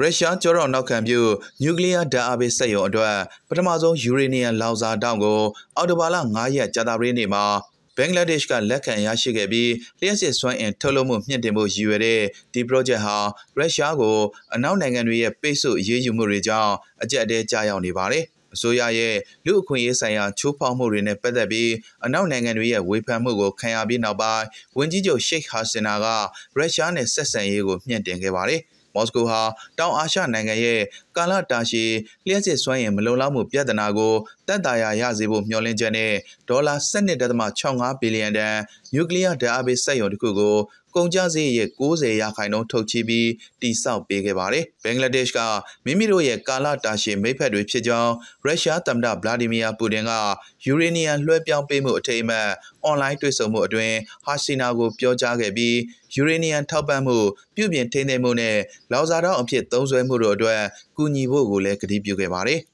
ရုရှားကြောတော်နောက်ခံပြုနျူကလ িয়ার ဓာတ်အားပေးစက်ရုံအတွက်ပထမဆုံးယူရေနီယံလောင်စာတောင်ကို အော်တိုဘာလ9ရက်ကြာသပတေးနေ့မှာဘင်္ဂလားဒေ့ရှ်ကလက်ခံရရှိခဲ့ပြီးလျှက်စစ်စွမ်းအင်ထုတ်လုပ်မှုမြင့်တင်ဖို့ရည်ရွယ်တဲ့ဒီ project ဟာရုရှားကိုအနောက်နိုင်ငံတွေရဲ့ပိတ်ဆို့အရေးယူမှုတွေကြောင့်အကြက်အတဲကြာရောက်နေပါတယ်အစိုးရရဲ့လူအခွင့်အရေးဆိုင်ရာချိုးဖောက်မှုတွေနဲ့ပတ်သက်ပြီးအနောက်နိုင်ငံတွေရဲ့ဝေဖန်မှုကို ခံရပြီးနောက်ပိုင်းဝန်ကြီးချုပ်ရှိတ်ဟာစင်နာကရုရှားနဲ့ဆက်ဆံရေးကိုမြင့်တင်ခဲ့ပါတယ်။မော်စကိုဟာတောင်အာရှနိုင်ငံရဲ့ကာလတာရှည်လျှက်စစ်စွမ်းရည်မလုံလောက်မှုပြဿနာကိုတက်တာရရစေဖို့မျှော်လင့်ချက်နဲ့ဒေါ်လာ17.65ဘီလီယံတန်နျူကလ িয়ার ဓာတ်အားပေးစက်ရုံတစ်ခုကိုကုန်ကျစရိတ်ရဲ့90ရာခိုင်နှုန်းထုတ်ချပြီးတိစောက်ပေးခဲ့ပါတယ်။ဘင်္ဂလားဒေ့ရှ်ကမိမိတို့ရဲ့ကာလတာရှည်မိဖက်တွေဖြစ်ကြောင်းရုရှားသမ္မတဗလာဒီမီယာပူတင်က ယူရေနီယံလွှဲပြောင်းပေးမှုအထိမ်းအမှတ်အွန်လိုင်းတွေ့ဆုံမှုအတွင်းဟာစီနာကိုပြောကြားခဲ့ပြီးယူရေနီယံထောက်ပံ့မှုပြုပြင်ထိန်းသိမ်းမှုနဲ့လောင်စာတောင်းအဖြစ်သုံးစွဲမှုတို့အတွက်ကူညီဖို့ကိုလည်းကတိပြုခဲ့ပါတယ်။